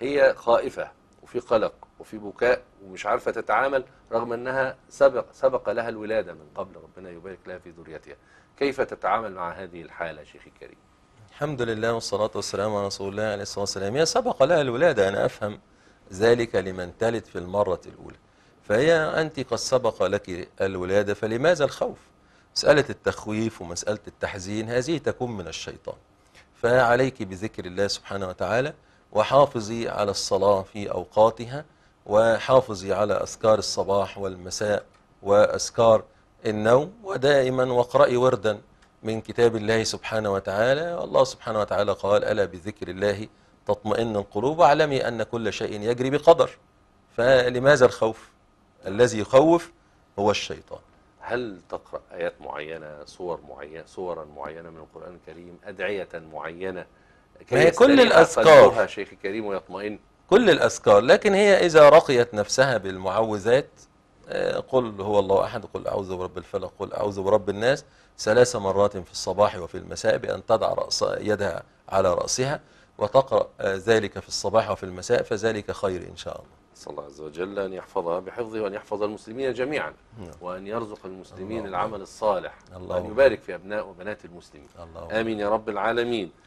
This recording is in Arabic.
هي خائفة وفي قلق وفي بكاء ومش عارفة تتعامل رغم أنها سبق, سبق لها الولادة من قبل ربنا يبارك لها في ذريتها كيف تتعامل مع هذه الحالة شيخي الكريم الحمد لله والصلاة والسلام على رسول الله عليه الصلاة والسلام هي سبق لها الولادة أنا أفهم ذلك لمن تلد في المرة الأولى فهي أنت قد سبق لك الولادة فلماذا الخوف مسألة التخويف ومسألة التحزين هذه تكون من الشيطان فعليك بذكر الله سبحانه وتعالى وحافظي على الصلاة في أوقاتها وحافظي على أذكار الصباح والمساء وأذكار النوم ودائما واقرأي وردا من كتاب الله سبحانه وتعالى الله سبحانه وتعالى قال ألا بذكر الله تطمئن القلوب واعلمي أن كل شيء يجري بقدر فلماذا الخوف الذي يخوف هو الشيطان هل تقرأ آيات معينة صور معينة صورا معينة من القرآن الكريم أدعية معينة ما هي كل الأذكار شيخ الكريم ويطمئن كل الأذكار لكن هي إذا رقيت نفسها بالمعوذات آه، قل هو الله أحد قل أعوذ برب الفلق قل أعوذ برب الناس ثلاث مرات في الصباح وفي المساء بأن تضع رأس يدها على رأسها وتقرأ آه، ذلك في الصباح وفي المساء فذلك خير إن شاء الله نسأل الله عز وجل أن يحفظها بحفظه وأن يحفظ المسلمين جميعا نعم. وأن يرزق المسلمين العمل الصالح الله وأن يبارك في أبناء وبنات المسلمين الله آمين يا رب العالمين